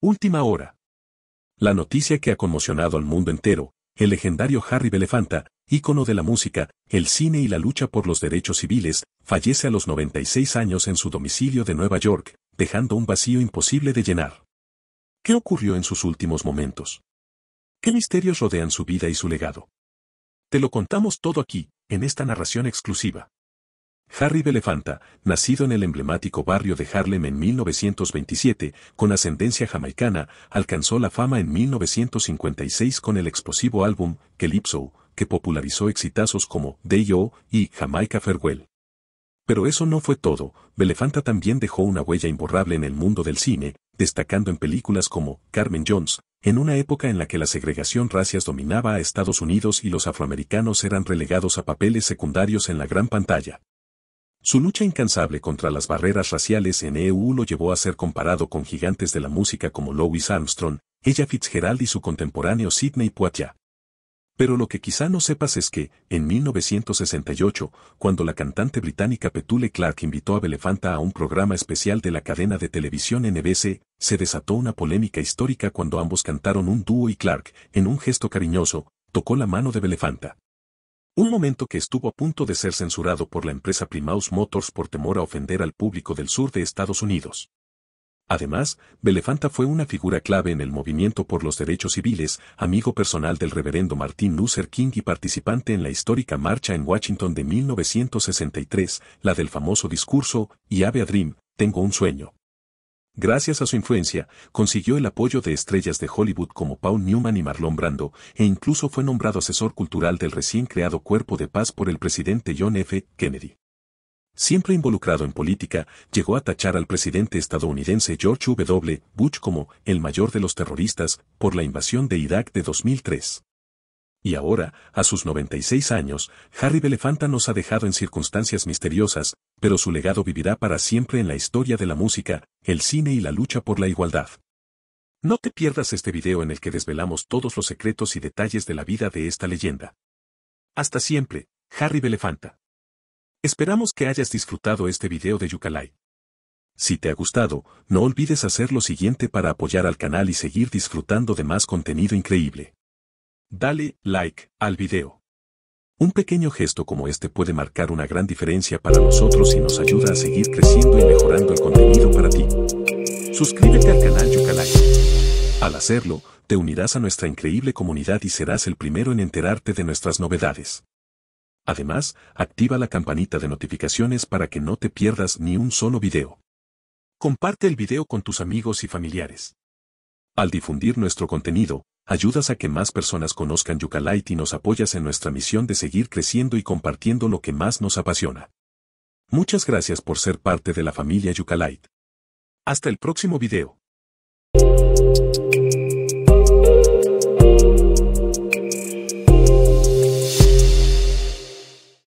Última hora. La noticia que ha conmocionado al mundo entero, el legendario Harry Belefanta, ícono de la música, el cine y la lucha por los derechos civiles, fallece a los 96 años en su domicilio de Nueva York, dejando un vacío imposible de llenar. ¿Qué ocurrió en sus últimos momentos? ¿Qué misterios rodean su vida y su legado? Te lo contamos todo aquí, en esta narración exclusiva. Harry Belefanta, nacido en el emblemático barrio de Harlem en 1927, con ascendencia jamaicana, alcanzó la fama en 1956 con el explosivo álbum Calypso, que popularizó exitazos como Day-O y Jamaica Farewell. Pero eso no fue todo, Belefanta también dejó una huella imborrable en el mundo del cine, destacando en películas como Carmen Jones, en una época en la que la segregación racias dominaba a Estados Unidos y los afroamericanos eran relegados a papeles secundarios en la gran pantalla. Su lucha incansable contra las barreras raciales en EU lo llevó a ser comparado con gigantes de la música como Louis Armstrong, Ella Fitzgerald y su contemporáneo Sidney Poitier. Pero lo que quizá no sepas es que, en 1968, cuando la cantante británica Petule Clark invitó a Belefanta a un programa especial de la cadena de televisión NBC, se desató una polémica histórica cuando ambos cantaron un dúo y Clark, en un gesto cariñoso, tocó la mano de Belefanta. Un momento que estuvo a punto de ser censurado por la empresa Primaus Motors por temor a ofender al público del sur de Estados Unidos. Además, Belefanta fue una figura clave en el movimiento por los derechos civiles, amigo personal del reverendo Martin Luther King y participante en la histórica marcha en Washington de 1963, la del famoso discurso, y ave a dream, tengo un sueño. Gracias a su influencia, consiguió el apoyo de estrellas de Hollywood como Paul Newman y Marlon Brando, e incluso fue nombrado asesor cultural del recién creado Cuerpo de Paz por el presidente John F. Kennedy. Siempre involucrado en política, llegó a tachar al presidente estadounidense George W. Bush como el mayor de los terroristas por la invasión de Irak de 2003. Y ahora, a sus 96 años, Harry Belafonte nos ha dejado en circunstancias misteriosas, pero su legado vivirá para siempre en la historia de la música, el cine y la lucha por la igualdad. No te pierdas este video en el que desvelamos todos los secretos y detalles de la vida de esta leyenda. Hasta siempre, Harry Belefanta. Esperamos que hayas disfrutado este video de Yucalay. Si te ha gustado, no olvides hacer lo siguiente para apoyar al canal y seguir disfrutando de más contenido increíble. Dale like al video. Un pequeño gesto como este puede marcar una gran diferencia para nosotros y nos ayuda a seguir creciendo y mejorando el contenido para ti. Suscríbete al canal Yucalay. Al hacerlo, te unirás a nuestra increíble comunidad y serás el primero en enterarte de nuestras novedades. Además, activa la campanita de notificaciones para que no te pierdas ni un solo video. Comparte el video con tus amigos y familiares. Al difundir nuestro contenido, ayudas a que más personas conozcan Yucalite y nos apoyas en nuestra misión de seguir creciendo y compartiendo lo que más nos apasiona. Muchas gracias por ser parte de la familia Yucalite. Hasta el próximo video.